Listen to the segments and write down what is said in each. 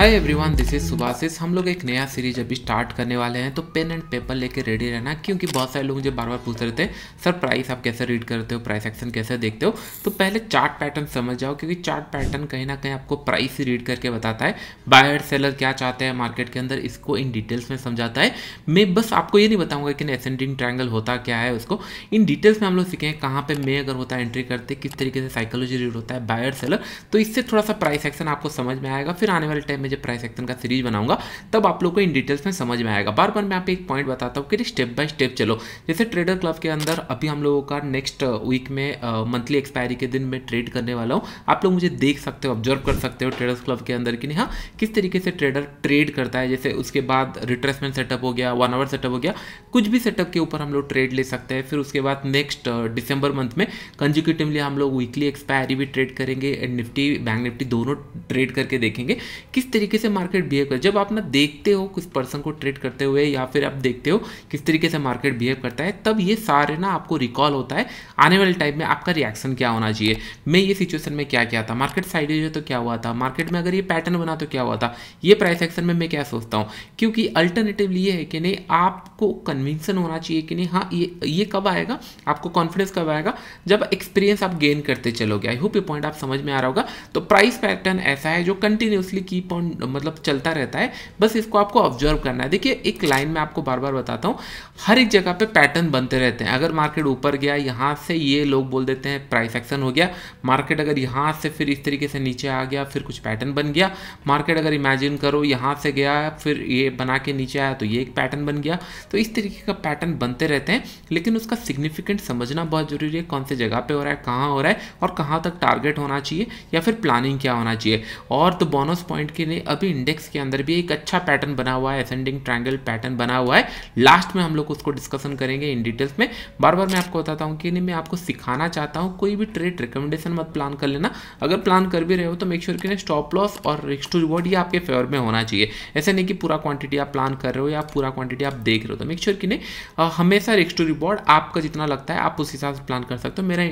hi everyone this is Subhashis हम लोग एक नया सीरीज अभी स्टार्ट करने वाले हैं तो पेन एंड पेपर लेके रेडी रहना क्योंकि बहुत सारे लोग मुझे बार बार पूछ रहे थे सर प्राइस आप कैसे रीड करते हो प्राइस एक्शन कैसे देखते हो तो पहले चार्ट पैटर्न समझ जाओ क्योंकि चार्ट पैटर्न कहीं ना कहीं आपको प्राइस ही रीड करके बताता है बायर सेलर क्या चाहते हैं मार्केट के अंदर इसको इन डिटेल्स में समझाता है मैं बस आपको ये नहीं बताऊंगा कि एसेंडिंग ट्राइंगल होता क्या है उसको इन डिटेल्स में हम लोग सीखें कहाँ पर मे अगर होता है एंट्री करते किस तरीके से साइकोलॉजी रीड होता है बायर सेलर तो इससे थोड़ा सा प्राइस एक्शन आपको समझ में आएगा फिर आने वाले टाइम में मैं जब प्राइस एक्शन का सीरीज बनाऊंगा तब आप लोग को इन डिटेल्स में समझ में आएगा बार बार मैं आप एक पॉइंट बताता हूँ कि स्टेप बाय स्टेप चलो जैसे ट्रेडर क्लब के अंदर अभी हम लोगों का नेक्स्ट वीक में मंथली एक्सपायरी के दिन मैं ट्रेड करने वाला हूँ आप लोग मुझे देख सकते हो ऑब्जर्व कर सकते हो ट्रेडर्स क्लब के अंदर कि नहीं हाँ किस तरीके से ट्रेडर ट्रेड करता है जैसे उसके बाद रिट्रेसमेंट सेटअप हो गया वन आवर सेटअप हो गया कुछ भी सेटअप के ऊपर हम लोग ट्रेड ले सकते हैं फिर उसके बाद नेक्स्ट डिसंबर मंथ में कंजिक्यूटिवली हम लोग वीकली एक्सपायरी भी ट्रेड करेंगे एंड निफ्टी बैंक निफ्टी दोनों ट्रेड करके देखेंगे किस तरीके से मार्केट बिहेव कर जब आप ना देखते हो किस पर्सन को ट्रेड करते हुए या फिर आप देखते हो किस तरीके से मार्केट बिहेव करता है तब ये सारे ना आपको रिकॉल होता है आने वाले टाइम में आपका रिएक्शन क्या होना चाहिए मैं ये सिचुएशन में क्या क्या था मार्केट साइड है तो क्या हुआ था मार्केट में अगर ये पैटर्न बना तो क्या हुआ था ये प्राइस एक्शन में मैं क्या सोचता हूँ क्योंकि अल्टरनेटिव ये है कि नहीं आपको कन्विंसन होना चाहिए कि नहीं हाँ ये ये कब आएगा आपको कॉन्फिडेंस कब आएगा जब एक्सपीरियंस आप गेन करते चलोगे आई होप ये पॉइंट आप समझ में आ रहा होगा तो प्राइस पैटर्न ऐसा है जो कंटिन्यूसली कीप ऑन ऑन मतलब चलता रहता है बस इसको आपको ऑब्जर्व करना है देखिए एक लाइन में आपको बार बार बताता हूँ हर एक जगह पे पैटर्न बनते रहते हैं अगर मार्केट ऊपर गया यहाँ से ये लोग बोल देते हैं प्राइस एक्शन हो गया मार्केट अगर यहाँ से फिर इस तरीके से नीचे आ गया फिर कुछ पैटर्न बन गया मार्केट अगर इमेजिन करो यहाँ से गया फिर ये बना के नीचे आया तो ये एक पैटर्न बन गया तो इस तरीके का पैटर्न बनते रहते हैं लेकिन उसका सिग्निफिकेंट समझना बहुत ज़रूरी है कौन से जगह पर हो रहा है कहाँ हो रहा है और कहाँ तक टारगेट होना चाहिए या फिर प्लानिंग क्या होना चाहिए और तो बोनस पॉइंट के ने अभी इंडेक्स के अंदर भी एक अच्छा पैटर्न बना हुआ है असेंडिंग ट्रायंगल पैटर्न बना हुआ है लास्ट में हम लोग उसको डिस्कशन करेंगे इन डिटेल्स में बार बार मैं आपको बताता हूँ कि नहीं मैं आपको सिखाना चाहता हूँ कोई भी ट्रेड रिकमेंडेशन मत प्लान कर लेना अगर प्लान कर भी रहे हो तो मेक श्योर sure कि स्टॉप लॉस और रिक्स टू रिवॉर्ड ये आपके फेवर में होना चाहिए ऐसा नहीं कि पूरा क्वांटिटी आप प्लान कर रहे हो या पूरा क्वांटिटी आप देख रहे हो तो मेक श्योर sure कि नहीं हमेशा रिक्स टू रिवॉर्ड आपका जितना लगता है आप उस हिसाब से प्लान कर सकते हो मेरा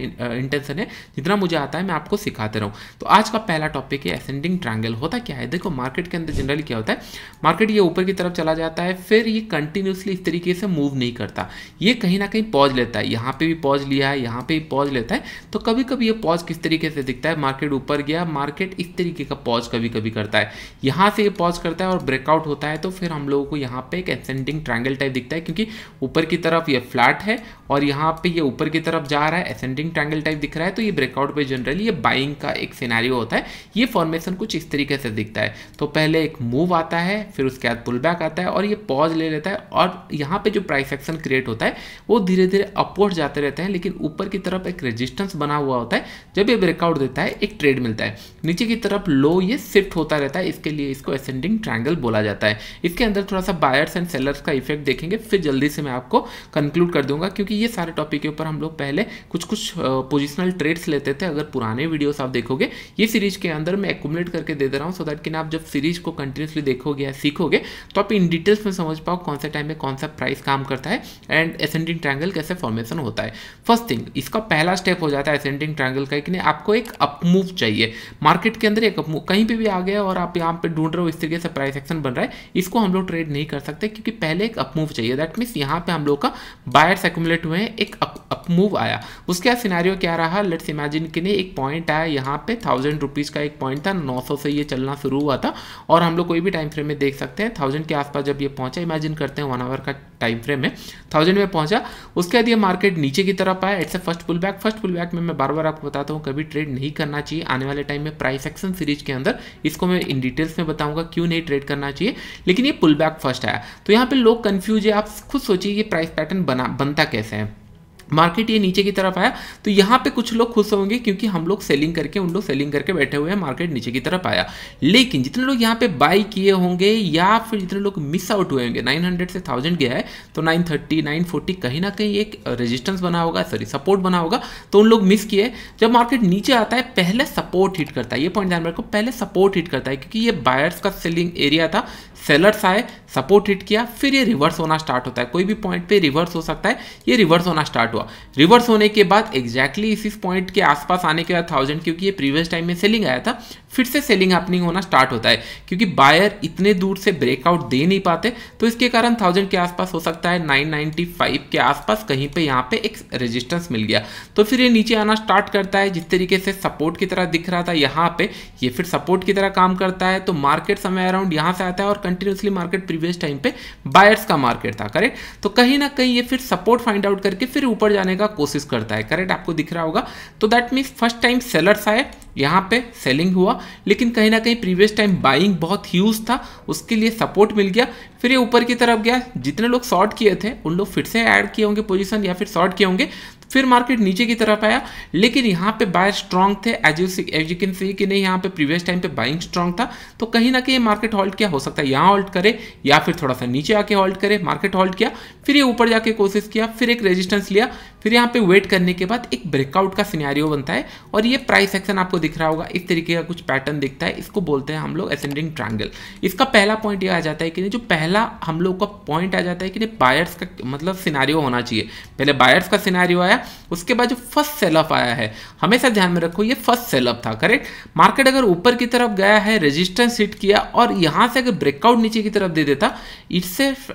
इंटेंशन है जितना मुझे आता है मैं आपको सिखाते रहूँ तो आज का पहला टॉपिक है असेंडिंग ट्रायंगल होता क्या है देखो तो मार्केट के अंदर जनरली क्या होता है मार्केट ये ऊपर की तरफ चला जाता है फिर ये कंटिन्यूसली इस तरीके से मूव नहीं करता ये कहीं ना कहीं पॉज लेता है यहाँ पे भी पॉज लिया है यहाँ पे भी पॉज लेता है तो कभी कभी ये पॉज किस तरीके से दिखता है मार्केट ऊपर गया मार्केट इस तरीके का पॉज कभी कभी करता है यहाँ से ये पॉज करता है और ब्रेकआउट होता है तो फिर हम लोगों को यहाँ पे एक एसेंडिंग ट्राइंगल टाइप दिखता है क्योंकि ऊपर की तरफ ये फ्लैट है और यहाँ पे ये ऊपर की तरफ जा रहा है एसेंडिंग ट्राइंगल टाइप दिख रहा है तो ये ब्रेकआउट पे जनरली ये बाइंग का एक सिनेरियो होता है ये फॉर्मेशन कुछ इस तरीके से दिखता है तो पहले एक मूव आता है फिर उसके बाद पुल बैक आता है और ये पॉज ले लेता है और यहाँ पे जो प्राइस एक्शन क्रिएट होता है वो धीरे धीरे अपवर्ड जाते रहते हैं लेकिन ऊपर की तरफ एक रेजिस्टेंस बना हुआ होता है जब ये ब्रेकआउट देता है एक ट्रेड मिलता है नीचे की तरफ लो ये शिफ्ट होता रहता है इसके लिए इसको असेंडिंग ट्राइंगल बोला जाता है इसके अंदर थोड़ा सा बायर्स एंड सेलर्स का इफेक्ट देखेंगे फिर जल्दी से मैं आपको कंक्लूड कर दूंगा क्योंकि ये सारे टॉपिक के ऊपर हम लोग पहले कुछ कुछ पोजिशनल ट्रेड्स लेते थे अगर पुराने वीडियोस आप देखोगे ये सीरीज के अंदर मैं एकुमलेट करके दे दे रहा हूँ सो दैट कि आप आप जब सीरीज को कंटिन्यूसली देखोगे या सीखोगे तो आप इन डिटेल्स में समझ पाओ कौन सा टाइम में कौन सा प्राइस काम करता है एंड एसेंडिंग ट्रायंगल कैसे फॉर्मेशन होता है फर्स्ट थिंग इसका पहला स्टेप हो जाता है एसेंडिंग ट्रायंगल का कि नहीं आपको एक अपमूव चाहिए मार्केट के अंदर एक अपमूव कहीं पर भी आ गया और आप यहाँ पर ढूंढ रहे हो इस तरीके से प्राइस एक्शन बन रहा है इसको हम लोग ट्रेड नहीं कर सकते क्योंकि पहले एक अपमूव चाहिए दैट मीन्स यहाँ पर हम लोग का बायर्स एक्यूमुलेट हुए हैं एक अपमूव आया उसके बाद सिनारियो क्या रहा लेट्स इमेजिन कि नहीं एक पॉइंट आया यहाँ पे थाउजेंड रुपीज़ का एक पॉइंट था नौ सौ से ये चलना शुरू हुआ हुआ था और हम लोग कोई भी टाइम फ्रेम में देख सकते हैं थाउजेंड के आसपास जब ये पहुंचा इमेजिन करते हैं वन आवर का टाइम फ्रेम में थाउजेंड में पहुंचा उसके बाद ये मार्केट नीचे की तरफ आया it's a first pull back first pull back में मैं बार बार आपको बताता हूँ कभी ट्रेड नहीं करना चाहिए आने वाले टाइम में प्राइस एक्शन सीरीज के अंदर इसको मैं इन डिटेल्स में बताऊंगा क्यों नहीं ट्रेड करना चाहिए लेकिन ये पुल बैक फर्स्ट आया तो यहाँ पर लोग कन्फ्यूज है आप खुद सोचिए ये प्राइस पैटर्न बना बनता कैसे है मार्केट ये नीचे की तरफ आया तो यहाँ पे कुछ लोग खुश होंगे क्योंकि हम लोग सेलिंग करके उन लोग सेलिंग करके बैठे हुए हैं मार्केट नीचे की तरफ आया लेकिन जितने लोग यहाँ पे बाई किए होंगे या फिर जितने लोग मिस आउट हुए होंगे 900 से 1000 गया है तो 930 940 कहीं ना कहीं एक रेजिस्टेंस बना होगा सॉरी सपोर्ट बना होगा तो उन लोग मिस किए जब मार्केट नीचे आता है पहले सपोर्ट हिट करता है ये पॉइंट ध्यान रखो पहले सपोर्ट हिट करता है क्योंकि ये बायर्स का सेलिंग एरिया था सेलर्स आए सपोर्ट हिट किया फिर ये रिवर्स होना स्टार्ट होता है कोई भी पॉइंट पे रिवर्स हो सकता है ये रिवर्स होना स्टार्ट हुआ रिवर्स होने के बाद एग्जैक्टली exactly इस पॉइंट के आसपास आने के बाद थाउजेंड क्योंकि ये प्रीवियस टाइम में सेलिंग आया था फिर से सेलिंग हैपनिंग होना स्टार्ट होता है क्योंकि बायर इतने दूर से ब्रेकआउट दे नहीं पाते तो इसके कारण थाउजेंड के आसपास हो सकता है नाइन नाइन्टी फाइव के आसपास कहीं पे यहाँ पे एक रेजिस्टेंस मिल गया तो फिर ये नीचे आना स्टार्ट करता है जिस तरीके से सपोर्ट की तरह दिख रहा था यहाँ पे ये फिर सपोर्ट की तरह काम करता है तो मार्केट समय अराउंड यहाँ से आता है और कंटिन्यूसली मार्केट प्रीवियस टाइम पे बायर्स का मार्केट था करेक्ट तो कहीं ना कहीं ये फिर सपोर्ट फाइंड आउट करके फिर ऊपर जाने का कोशिश करता है करेक्ट आपको दिख रहा होगा तो that means first time sellers आए यहाँ पे सेलिंग हुआ लेकिन कहीं ना कहीं प्रीवियस टाइम बाइंग बहुत ह्यूज था उसके लिए सपोर्ट मिल गया फिर ये ऊपर की तरफ गया जितने लोग शॉर्ट किए थे उन लोग फिर से ऐड किए होंगे पोजीशन या फिर शॉर्ट किए होंगे फिर मार्केट नीचे की तरफ आया लेकिन यहाँ पे बायर स्ट्रांग थे as you as you can see कि नहीं यहाँ पे प्रीवियस टाइम पे बाइंग स्ट्रांग था तो कहीं ना कहीं मार्केट हॉल्ट किया हो सकता है यहाँ हॉल्ट करे या फिर थोड़ा सा नीचे आके हॉल्ट करे मार्केट हॉल्ट किया फिर ये ऊपर जाके कोशिश किया फिर एक रेजिस्टेंस लिया फिर यहाँ पे वेट करने के बाद एक ब्रेकआउट का सिनेरियो बनता है और ये प्राइस एक्शन आपको दिख रहा होगा इस तरीके का कुछ पैटर्न दिखता है इसको बोलते हैं हम लोग एसेंडिंग ट्रायंगल इसका पहला पॉइंट ये आ जाता है कि नहीं जो पहला हम लोग का पॉइंट आ जाता है कि नहीं बायर्स का मतलब सिनारियो होना चाहिए पहले बायर्स का सिनारियो आया उसके बाद जो फर्स्ट सेलअप आया है हमेशा ध्यान में रखो ये फर्स्ट सेलअप था करेक्ट मार्केट अगर ऊपर की तरफ गया है रेजिस्टेंस हिट किया और यहाँ से अगर ब्रेकआउट नीचे की तरफ दे देता a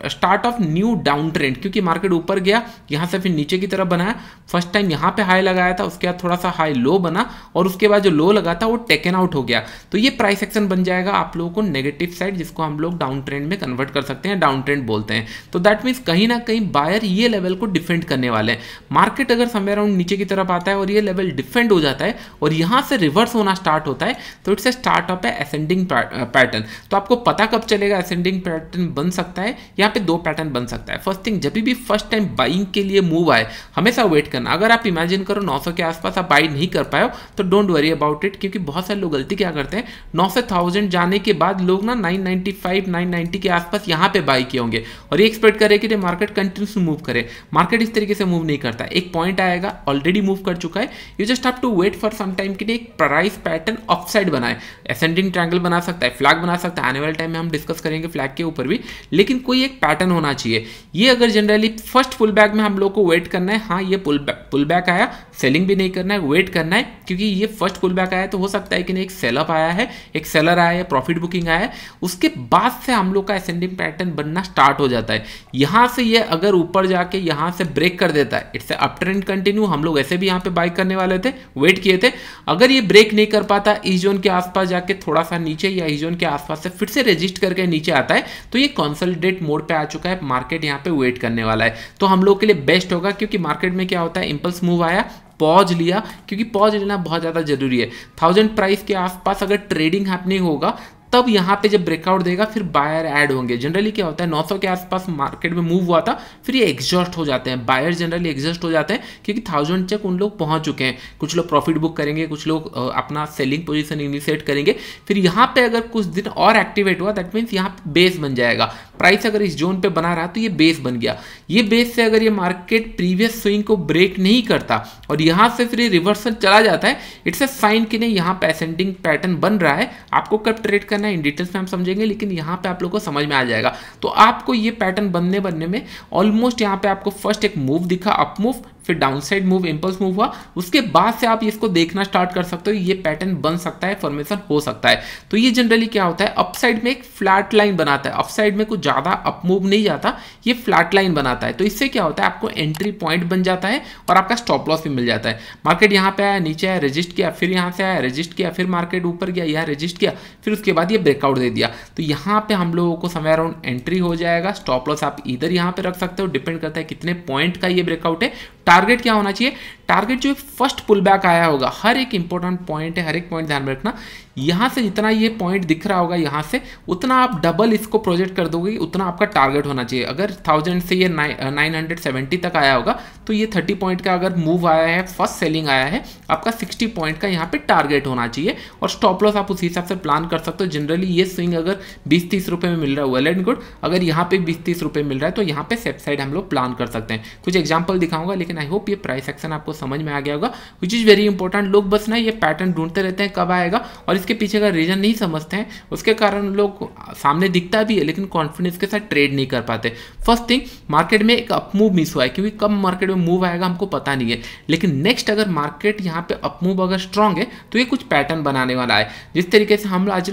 start of new down trend क्योंकि मार्केट ऊपर गया यहाँ से फिर नीचे की तरफ बनाया फर्स्ट टाइम यहाँ पे हाई लगाया था उसके बाद थोड़ा सा हाई लो बना और उसके बाद जो लो लगा था वो टेकन आउट हो गया तो ये प्राइस एक्शन बन जाएगा आप लोगों को नेगेटिव साइड जिसको हम लोग डाउन ट्रेंड में कन्वर्ट कर सकते हैं डाउन ट्रेंड बोलते हैं तो दैट मीन्स कहीं ना कहीं बायर ये लेवल को डिफेंड करने वाले हैं मार्केट अगर समय राउंड नीचे की तरफ आता है और ये लेवल डिफेंड हो जाता है और यहाँ से रिवर्स होना स्टार्ट होता है तो इट्स ए स्टार्टअप है असेंडिंग पैटर्न uh, तो आपको पता कब चलेगा असेंडिंग पैटर्न बन सकता है यहाँ पे दो पैटर्न बन सकता है फर्स्ट थिंग जब भी फर्स्ट टाइम बाइंग के लिए मूव आए हम મેસા વેઇટ કરના જોર આપ ઇમેજિન કરો 900 કે આસપાસ આપ બાય નહીં કર પાયો તો ડોન્ટ વરી અબાઉટ ઇટ ક્યોકી બહોત સે લો ગલતી ક્યાં કરતે હે 900 સે 1000 જાનને કે બાદ લોગ ના 995 990 કે આસપાસ યહા પે બાય કી હોંગે ઓર એક્સપેક્ટ કરે કે દે માર્કેટ કન્ટિન્યુસલી મૂવ કરે માર્કેટ ઇસ તરીકે સે મૂવ નહીં કરતા એક પોઈન્ટ આયેગા ઓલરેડી મૂવ કર ચુકા હે you just have to wait for some time કે દે એક પ્રાઇસ પેટર્ન ઓફ સાઇડ બનાય એસેન્ડિંગ ટ્રાયેંગલ બના સકતા હે ફ્લેગ બના સકતા હે એન્યુઅલ ટાઇમ મે હમ ડિસ્કસ કરેંગે ફ્લેગ કે ઉપર ભી લેકિન કોઈ એક પેટર્ન હોના ચીયે યે અગર જનરલી ફર્સ્ટ ફુલબેક મે હમ લોગો કો વેઇટ કરના हाँ ये पुल बैक पुल बैक आया सेलिंग भी नहीं करना है वेट करना है क्योंकि ये फर्स्ट पुल बैक आया तो हो सकता है कि नहीं एक सेलअप आया है एक सेलर आया है प्रॉफिट बुकिंग आया है उसके बाद से हम लोग का असेंडिंग पैटर्न बनना स्टार्ट हो जाता है यहाँ से ये अगर ऊपर जाके यहाँ से ब्रेक कर देता है इट्स अप ट्रेंड कंटिन्यू हम लोग ऐसे भी यहाँ पे बाई करने वाले थे वेट किए थे अगर ये ब्रेक नहीं कर पाता इस जोन के आसपास जाके थोड़ा सा नीचे या इस जोन के आसपास से फिर से रजिस्ट करके नीचे आता है तो ये कॉन्सल्टेट मोड पे आ चुका है मार्केट यहाँ पे वेट करने वाला है तो हम लोग के लिए बेस्ट होगा क्योंकि मार्केट में क्या होता है इंपल्स मूव आया पॉज लिया क्योंकि पॉज लेना बहुत ज़्यादा ज़रूरी है थाउजेंड प्राइस के आसपास अगर ट्रेडिंग हैपनिंग होगा तब यहाँ पे जब ब्रेकआउट देगा फिर बायर ऐड होंगे जनरली क्या होता है 900 के आसपास मार्केट में मूव हुआ था फिर ये एग्जॉस्ट हो जाते हैं बायर जनरली एग्जॉस्ट हो जाते हैं क्योंकि थाउजेंड चेक उन लोग पहुँच चुके हैं कुछ लोग प्रॉफिट बुक करेंगे कुछ लोग अपना सेलिंग पोजिशन इनिशिएट करेंगे फिर यहाँ पर अगर कुछ दिन और एक्टिवेट हुआ दैट मीन्स यहाँ बेस बन जाएगा प्राइस अगर इस जोन पर बना रहा तो ये बेस बन गया ये बेस से अगर ये मार्केट प्रीवियस स्विंग को ब्रेक नहीं करता और यहाँ से फिर रिवर्सल चला जाता है इट्स अ साइन कि नहीं यहाँ पर असेंडिंग पैटर्न बन रहा है आपको कब ट्रेड करना है इन डिटेल्स में हम समझेंगे लेकिन यहाँ पे आप लोग को समझ में आ जाएगा तो आपको ये पैटर्न बनने बनने में ऑलमोस्ट यहाँ पे आपको फर्स्ट एक मूव दिखा अप मूव फिर downside move impulse move हुआ उसके बाद से आप इसको देखना स्टार्ट कर सकते हो ये पैटर्न बन सकता है फॉर्मेशन हो सकता है तो ये जनरली क्या होता है अपसाइड में एक फ्लैट लाइन बनाता है अपसाइड में कुछ ज़्यादा अप मूव नहीं जाता ये फ्लैट लाइन बनाता है तो इससे क्या होता है आपको एंट्री पॉइंट बन जाता है और आपका स्टॉप लॉस भी मिल जाता है मार्केट यहाँ पे आया नीचे आया रजिस्ट किया फिर यहाँ से आया रजिस्ट किया फिर मार्केट ऊपर गया यहाँ रजिस्ट किया फिर उसके बाद ये ब्रेकआउट दे दिया तो यहाँ पे हम लोगों को समय अराउंड एंट्री हो जाएगा स्टॉप लॉस आप इधर यहाँ पे रख सकते हो डिपेंड करता है कितने पॉइंट का ये ब्रेकआउट है टारगेट क्या होना चाहिए टारगेट जो फर्स्ट पुल बैक आया होगा हर एक इंपॉर्टेंट पॉइंट है हर एक पॉइंट ध्यान में रखना यहाँ से जितना ये पॉइंट दिख रहा होगा यहाँ से उतना आप डबल इसको प्रोजेक्ट कर दोगे उतना आपका टारगेट होना चाहिए अगर थाउजेंड से ये नाइन हंड्रेड सेवेंटी तक आया होगा तो ये थर्टी पॉइंट का अगर मूव आया है फर्स्ट सेलिंग आया है आपका सिक्सटी पॉइंट का यहाँ पे टारगेट होना चाहिए और स्टॉप लॉस आप उस हिसाब से प्लान कर सकते हो जनरली ये स्विंग अगर बीस तीस रुपये में मिल रहा है वेल एंड गुड अगर यहाँ पे बीस तीस रुपये मिल रहा है तो यहाँ पे सेफ साइड हम लोग प्लान कर सकते हैं कुछ एग्जाम्पल दिखाऊंगा लेकिन आई होप ये प्राइस एक्शन आपको समझ में आ गया होगा विच इज़ वेरी इंपॉर्टेंट लोग बस ना ये पैटर्न ढूंढते रहते हैं कब आएगा और इसके पीछे का रीज़न नहीं समझते हैं उसके कारण लोग सामने दिखता भी है लेकिन कॉन्फिडेंस के साथ ट्रेड नहीं कर पाते फर्स्ट थिंग मार्केट में एक अपमूव मिस हुआ है क्योंकि कब मार्केट में मूव आएगा हमको पता नहीं है लेकिन नेक्स्ट अगर मार्केट यहाँ पे अपमूव अगर स्ट्रांग है तो ये कुछ पैटर्न बनाने वाला है जिस तरीके से हम आज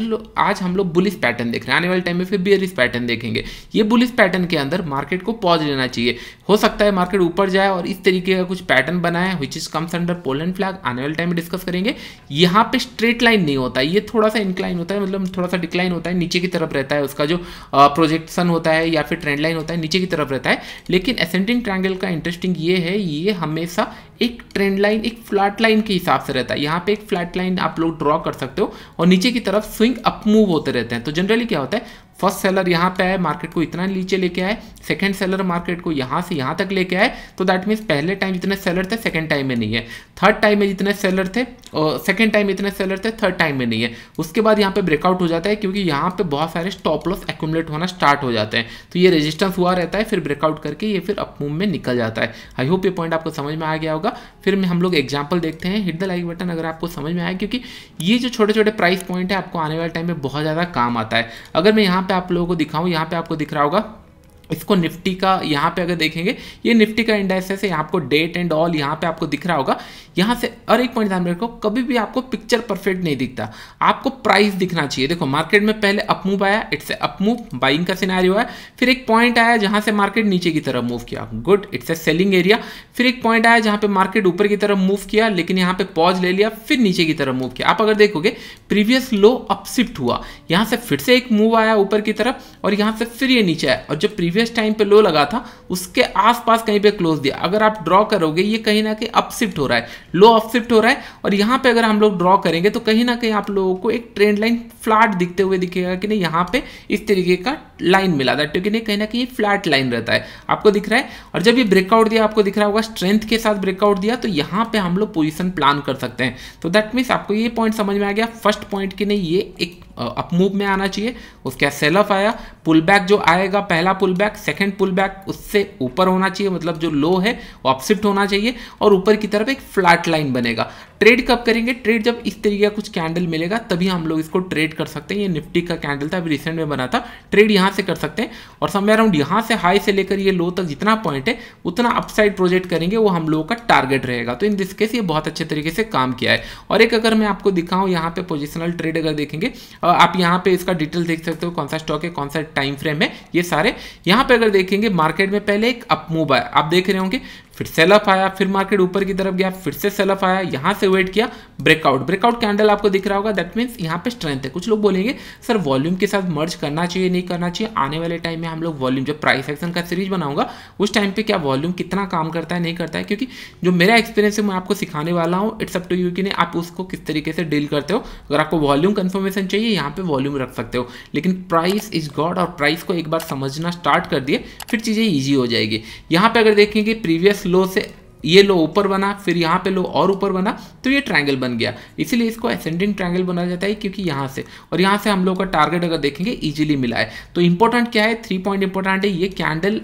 आज हम लोग बुलिस पैटर्न देख रहे हैं आने वाले टाइम में फिर बियरिस पैटर्न देखेंगे ये बुलिस पैटर्न के अंदर मार्केट को पॉज लेना चाहिए हो सकता है मार्केट ऊपर जाए और इस तरीके का कुछ पैटर्न बनाए which is comes under pole and flag आने वाले टाइम में डिस्कस करेंगे यहाँ पे स्ट्रेट लाइन नहीं होता होता है ये थोड़ा सा इंक्लाइन होता है मतलब थोड़ा सा डिक्लाइन होता है नीचे की तरफ रहता है उसका जो प्रोजेक्शन होता है या फिर ट्रेंड लाइन होता है नीचे की तरफ रहता है लेकिन असेंडिंग ट्रायंगल का इंटरेस्टिंग ये है ये हमेशा एक ट्रेंड लाइन एक फ्लैट लाइन के हिसाब से रहता है यहाँ पे एक फ्लैट लाइन आप लोग ड्रॉ कर सकते हो और नीचे की तरफ स्विंग अप मूव होते रहते हैं तो जनरली क्या होता है फर्स्ट सेलर यहाँ पे आए मार्केट को इतना नीचे लेके आए सेकंड सेलर मार्केट को यहाँ से यहाँ तक लेके आए तो दैट मीन्स पहले टाइम जितने सेलर थे सेकंड टाइम में नहीं है थर्ड टाइम में जितने सेलर थे और सेकंड टाइम में इतने सेलर थे थर्ड टाइम में नहीं है उसके बाद यहाँ पे ब्रेकआउट हो जाता है क्योंकि यहाँ पे बहुत सारे स्टॉप लॉस एक्यूमुलेट होना स्टार्ट हो जाते हैं तो ये रेजिस्टेंस हुआ रहता है फिर ब्रेकआउट करके ये फिर अपमूव में निकल जाता है आई होप ये पॉइंट आपको समझ में आ गया होगा फिर हम लोग एग्जाम्पल देखते हैं हिट द लाइक बटन अगर आपको समझ में आया क्योंकि ये जो छोटे छोटे प्राइस पॉइंट है आपको आने वाले टाइम में बहुत ज़्यादा काम आता है अगर मैं यहाँ पे आप लोगों को दिखाऊं यहाँ पे आपको दिख रहा होगा इसको निफ्टी का यहाँ पे अगर देखेंगे ये निफ्टी का इंडेक्स है यहाँ आपको डेट एंड ऑल यहाँ पे आपको दिख रहा होगा यहाँ से और एक पॉइंट ध्यान में रखो कभी भी आपको पिक्चर परफेक्ट नहीं दिखता आपको प्राइस दिखना चाहिए देखो मार्केट में पहले अपमूव आया इट्स ए अपमूव बाइंग का सिनारियो है फिर एक पॉइंट आया जहाँ से मार्केट नीचे की तरफ मूव किया good it's a selling area फिर एक पॉइंट आया जहाँ पे मार्केट ऊपर की तरफ मूव किया लेकिन यहाँ पे पॉज ले लिया फिर नीचे की तरफ मूव किया आप अगर देखोगे प्रीवियस लो अपशिफ्ट हुआ यहाँ से फिर से एक मूव आया ऊपर की तरफ और यहाँ से फिर ये नीचे आया और जो प्रीवियस टाइम पे लो लगा था उसके आसपास कहीं पे क्लोज दिया अगर आप ड्रॉ करोगे ये कहीं ना कहीं अपशिफ्ट हो रहा है लो ऑफ शिफ्ट हो रहा है और यहाँ पे अगर हम लोग ड्रॉ करेंगे तो कहीं ना कहीं आप लोगों को एक ट्रेंड लाइन फ्लैट दिखते हुए दिखेगा कि नहीं यहाँ पे इस तरीके का लाइन मिला था क्योंकि नहीं कहीं ना कहीं फ्लैट लाइन रहता है आपको दिख रहा है और जब ये ब्रेकआउट दिया आपको दिख रहा होगा स्ट्रेंथ के साथ ब्रेकआउट दिया तो यहाँ पे हम लोग पोजिशन प्लान कर सकते हैं तो दैट मीन्स आपको ये पॉइंट समझ में आ गया फर्स्ट पॉइंट कि नहीं ये एक अपमूव uh, में आना चाहिए उसके बाद ऑफ आया पुल बैक जो आएगा पहला pull back second pull back उससे ऊपर होना चाहिए मतलब जो लो है वो अपशिफ्ट होना चाहिए और ऊपर की तरफ एक फ्लैट फ्लैट लाइन बनेगा ट्रेड कब करेंगे ट्रेड जब इस तरीके का कुछ कैंडल मिलेगा तभी हम लोग इसको ट्रेड कर सकते हैं ये निफ्टी का कैंडल था अभी रिसेंट में बना था ट्रेड यहाँ से कर सकते हैं और समय अराउंड यहाँ से हाई से लेकर ये लो तक जितना पॉइंट है उतना अपसाइड प्रोजेक्ट करेंगे वो हम लोगों का टारगेट रहेगा तो इन दिस केस ये बहुत अच्छे तरीके से काम किया है और एक अगर मैं आपको दिखाऊँ यहाँ पर पोजिशनल ट्रेड अगर देखेंगे आप यहाँ पर इसका डिटेल देख सकते हो कौन सा स्टॉक है कौन सा टाइम फ्रेम है ये सारे यहाँ पर अगर देखेंगे मार्केट में पहले एक अपमूव आया आप देख रहे होंगे फिर सेलअप आया फिर मार्केट ऊपर की तरफ गया फिर से सेलअप आया यहां से वेट किया ब्रेकआउट ब्रेकआउट कैंडल आपको दिख रहा होगा दैट मीन्स यहाँ पे स्ट्रेंथ है कुछ लोग बोलेंगे सर वॉल्यूम के साथ मर्ज करना चाहिए नहीं करना चाहिए आने वाले टाइम में हम लोग वॉल्यूम जब प्राइस एक्शन का सीरीज बनाऊंगा उस टाइम पे क्या वॉल्यूम कितना काम करता है नहीं करता है क्योंकि जो मेरा एक्सपीरियंस है मैं आपको सिखाने वाला हूँ इट्स अप टू यू कि नहीं आप उसको किस तरीके से डील करते हो अगर आपको वॉल्यूम कन्फर्मेशन चाहिए यहाँ पर वॉल्यूम रख सकते हो लेकिन प्राइस इज गॉड और प्राइस को एक बार समझना स्टार्ट कर दिए फिर चीज़ें ईजी हो जाएगी यहाँ पर अगर देखेंगे प्रीवियस लो से ये लो ऊपर बना फिर यहाँ पे लो और ऊपर बना तो ये ट्रायंगल बन गया इसीलिए इसको एसेंडिंग ट्रायंगल बनाया जाता है क्योंकि यहाँ से और यहाँ से हम लोग का टारगेट अगर देखेंगे इजीली मिला है तो इंपॉर्टेंट क्या है थ्री पॉइंट इंपॉर्टेंट है ये कैंडल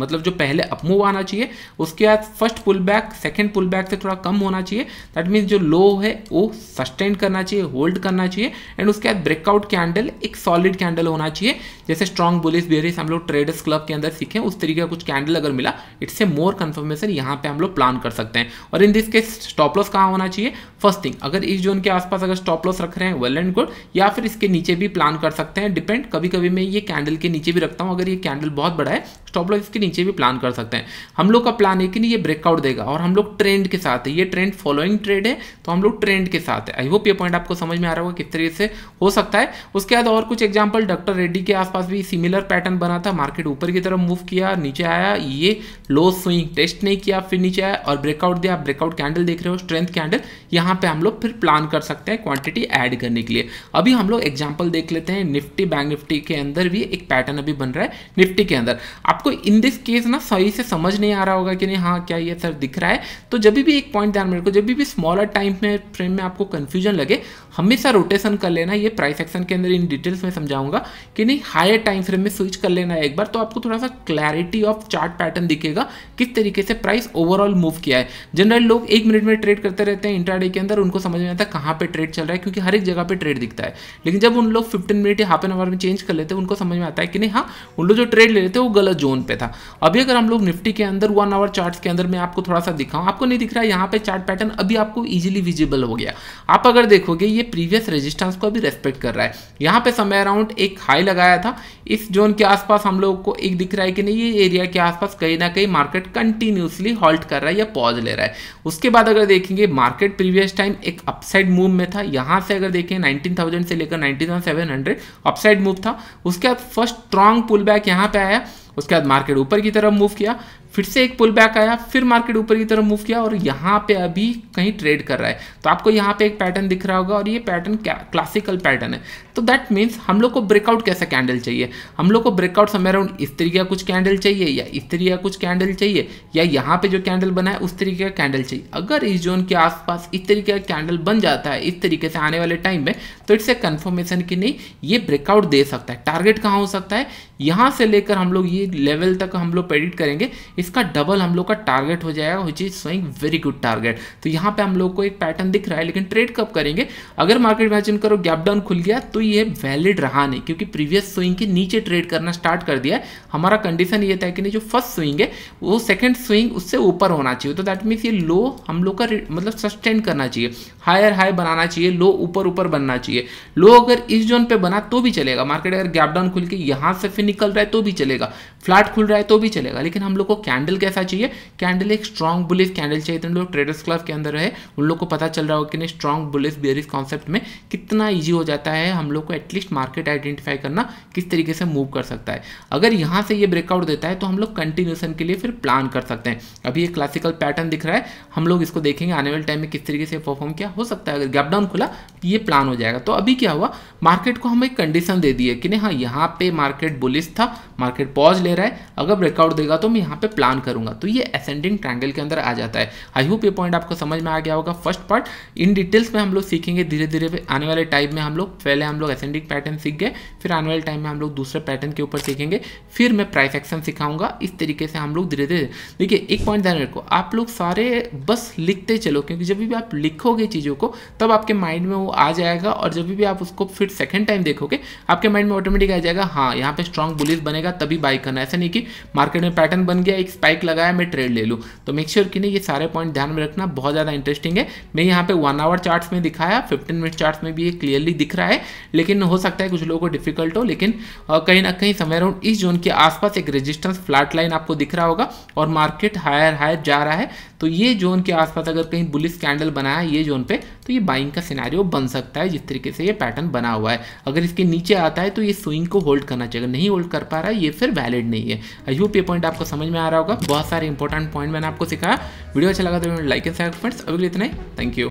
मतलब जो पहले अपमूव आना चाहिए उसके बाद first pull back second pull back से थोड़ा कम होना चाहिए दैट मीन्स जो लो है वो सस्टेन करना चाहिए होल्ड करना चाहिए एंड उसके बाद ब्रेकआउट कैंडल एक सॉलिड कैंडल होना चाहिए जैसे स्ट्रॉन्ग बुलिस बेरिस हम लोग ट्रेडर्स क्लब के अंदर सीखे उस तरीके का कुछ कैंडल अगर मिला इट्स ए मोर कन्फर्मेशन यहाँ पर हम लोग प्लान कर सकते हैं और in this case stop loss कहाँ होना चाहिए फर्स्ट थिंग अगर इस जोन के आसपास अगर स्टॉप लॉस रख रहे हैं वेल एंड गुड या फिर इसके नीचे भी प्लान कर सकते हैं डिपेंड कभी कभी मैं ये कैंडल के नीचे भी रखता हूँ अगर ये कैंडल बहुत बड़ा है स्टॉप लॉस के नीचे भी प्लान कर सकते हैं हम लोग का प्लान है कि नहीं ये ब्रेकआउट देगा और हम लोग ट्रेंड के साथ है ये ट्रेंड फॉलोइंग ट्रेड है तो हम लोग ट्रेंड के साथ है आई होप ये पॉइंट आपको समझ में आ रहा होगा किस तरीके से हो सकता है उसके बाद और कुछ एग्जाम्पल डॉक्टर रेड्डी के आसपास भी सिमिलर पैटर्न बना था मार्केट ऊपर की तरफ मूव किया नीचे आया ये लो स्विंग टेस्ट नहीं किया फिर नीचे आया और ब्रेकआउट दिया ब्रेकआउट कैंडल देख रहे हो स्ट्रेंथ कैंडल यहाँ पर हम लोग फिर प्लान कर सकते हैं क्वांटिटी एड करने के लिए अभी हम लोग एग्जाम्पल देख लेते हैं निफ्टी बैंक निफ्टी के अंदर भी एक पैटर्न अभी बन रहा है निफ्टी के अंदर आप आपको इन दिस केस ना सही से समझ नहीं आ रहा होगा कि नहीं हाँ क्या ये सर दिख रहा है तो जब भी एक पॉइंट ध्यान में रखो जब भी स्मॉलर टाइम में फ्रेम में आपको कन्फ्यूजन लगे हमेशा रोटेशन कर लेना ये प्राइस एक्शन के अंदर इन डिटेल्स में समझाऊंगा कि नहीं हायर टाइम फ्रेम में स्विच कर लेना है एक बार तो आपको थोड़ा सा क्लैरिटी ऑफ चार्ट पैटर्न दिखेगा किस तरीके से प्राइस ओवरऑल मूव किया है जनरल लोग एक मिनट में ट्रेड करते रहते हैं इंट्राडे के अंदर उनको समझ में आता है कहाँ पर ट्रेड चल रहा है क्योंकि हर एक जगह पर ट्रेड दिखता है लेकिन जब उन लोग फिफ्टीन मिनट या हाफ एन आवर में चेंज कर लेते हैं उनको समझ में आता है कि नहीं हाँ उन लोग जो ट्रेड ले लेते हैं वो गलत जोन जोन पे था अभी अगर हम लोग निफ्टी के अंदर वन आवर चार्ट के अंदर मैं आपको थोड़ा सा दिखाऊं आपको नहीं दिख रहा यहाँ पे चार्ट पैटर्न अभी आपको ईजिली विजिबल हो गया आप अगर देखोगे ये प्रीवियस रेजिस्टेंस को अभी रेस्पेक्ट कर रहा है यहाँ पे समय अराउंड एक हाई लगाया था इस जोन के आसपास हम लोग को एक दिख रहा है कि नहीं ये एरिया के आसपास कहीं ना कहीं मार्केट कंटिन्यूसली हॉल्ट कर रहा है या पॉज ले रहा है उसके बाद अगर देखेंगे मार्केट प्रीवियस टाइम एक अपसाइड मूव में था यहाँ से अगर देखें नाइनटीन से लेकर 19,700 अपसाइड मूव था उसके बाद फर्स्ट स्ट्रॉन्ग पुल बैक यहाँ पे आया उसके बाद मार्केट ऊपर की तरफ मूव किया फिर से एक पुल बैक आया फिर मार्केट ऊपर की तरफ मूव किया और यहाँ पे अभी कहीं ट्रेड कर रहा है तो आपको यहाँ पे एक पैटर्न दिख रहा होगा और ये पैटर्न क्या क्लासिकल पैटर्न है तो दैट मीन्स हम लोग को ब्रेकआउट कैसा कैंडल चाहिए हम लोग को ब्रेकआउट समय अराउंड इस तरीके का कुछ कैंडल चाहिए या इस तरीके का कुछ कैंडल चाहिए या यहाँ पे जो कैंडल बना है उस तरीके का कैंडल चाहिए अगर इस जोन के आसपास इस तरीके का कैंडल बन जाता है इस तरीके से आने वाले टाइम में तो इट्स ए कन्फर्मेशन कि नहीं ये ब्रेकआउट दे सकता है टारगेट कहाँ हो सकता है यहाँ से लेकर हम लोग ये लेवल तक हम लोग प्रेडिक्ट करेंगे इसका डबल हम लोग का टारगेट हो जाएगा which is showing very good target तो यहाँ पे हम लोग को एक पैटर्न दिख रहा है लेकिन ट्रेड कब करेंगे अगर मार्केट इमेजिन करो गैप डाउन खुल गया तो ये वैलिड रहा नहीं क्योंकि प्रीवियस स्विंग के नीचे ट्रेड करना स्टार्ट कर दिया है हमारा कंडीशन ये था कि नहीं जो फर्स्ट स्विंग है वो सेकेंड स्विंग उससे ऊपर होना चाहिए तो दैट मीन्स ये लो हम लोग का मतलब सस्टेन करना चाहिए हायर हाई बनाना चाहिए लो ऊपर ऊपर बनना चाहिए लो अगर इस जोन पे बना तो भी चलेगा मार्केट अगर गैप डाउन खुल के यहाँ से फिर निकल रहा है तो भी चलेगा फ्लैट खुल रहा है तो भी चलेगा लेकिन हम लोग को क्या कैंडल कैसा चाहिए कैंडल एक स्ट्रॉन्ग बुलिस कैंडल चाहिए तो लोग ट्रेडर्स क्लब के अंदर रहे उन लोग को पता चल रहा होगा कि नहीं स्ट्रॉन्ग बुलिस बेरिस कॉन्सेप्ट में कितना ईजी हो जाता है हम लोग को एटलीस्ट मार्केट आइडेंटिफाई करना किस तरीके से मूव कर सकता है अगर यहाँ से ये ब्रेकआउट देता है तो हम लोग कंटिन्यूशन के लिए फिर प्लान कर सकते हैं अभी ये क्लासिकल पैटर्न दिख रहा है हम लोग इसको देखेंगे आने वाले टाइम में किस तरीके से परफॉर्म किया हो सकता है अगर गैपडाउन खुला ये प्लान हो जाएगा तो अभी क्या हुआ मार्केट को हम एक कंडीशन दे दिए कि नहीं हाँ यहाँ पे मार्केट बुलिस था मार्केट पॉज ले रहा है अगर ब्रेकआउट देगा तो मैं यहाँ पे प्लान करूंगा तो ये असेंडिंग ट्रायंगल के अंदर आ जाता है आई होप ये पॉइंट आपको समझ में आ गया होगा फर्स्ट पार्ट इन डिटेल्स में हम लोग सीखेंगे धीरे धीरे आने वाले टाइम में हम लोग पहले हम लोग असेंडिंग पैटर्न सीख गए फिर आने वाले टाइम में हम लोग दूसरे पैटर्न के ऊपर सीखेंगे फिर मैं प्राइस एक्शन सिखाऊंगा इस तरीके से हम लोग धीरे धीरे देखिए एक पॉइंट ध्यान रखो आप लोग सारे बस लिखते चलो क्योंकि जब भी आप लिखोगे चीज़ों को तब आपके माइंड में वो आ जाएगा और जब भी आप उसको फिर मार्केट सेकंड टाइम देखोगे आपके माइंड में ऑटोमेटिक आ जाएगा हाँ यहाँ पे स्ट्रॉन्ग बुलिस बनेगा तभी बाई करना ऐसा नहीं कि मार्केट में पैटर्न बन गया एक स्पाइक लगाया मैं ट्रेड ले लूँ तो मेक श्योर sure कि नहीं ये सारे पॉइंट ध्यान में रखना बहुत ज़्यादा इंटरेस्टिंग है मैं यहाँ पे वन आवर चार्ट में दिखाया फिफ्टीन मिनट चार्ट में भी ये क्लियरली दिख रहा है लेकिन हो सकता है कुछ लोगों को डिफिकल्ट हो लेकिन कहीं ना कहीं समय राउंड इस जोन के आसपास एक रेजिस्टेंस फ्लैट लाइन आपको दिख रहा होगा और मार्केट हायर हायर जा रहा है तो ये जोन के आसपास अगर कहीं बुलिस कैंडल बनाया ये जोन पे तो ये बाइंग का सिनारियो बन सकता है जिस तरीके से ये पैटर्न बना हुआ हुआ है अगर इसके नीचे आता है तो ये स्विंग को होल्ड करना चाहिए नहीं होल्ड कर पा रहा है ये फिर वैलिड नहीं है आई होप ये पॉइंट आपको समझ में आ रहा होगा बहुत सारे इंपॉर्टेंट पॉइंट मैंने आपको सिखाया वीडियो अच्छा लगा तो लाइक एंड शेयर फ्रेंड्स अभी इतना ही थैंक यू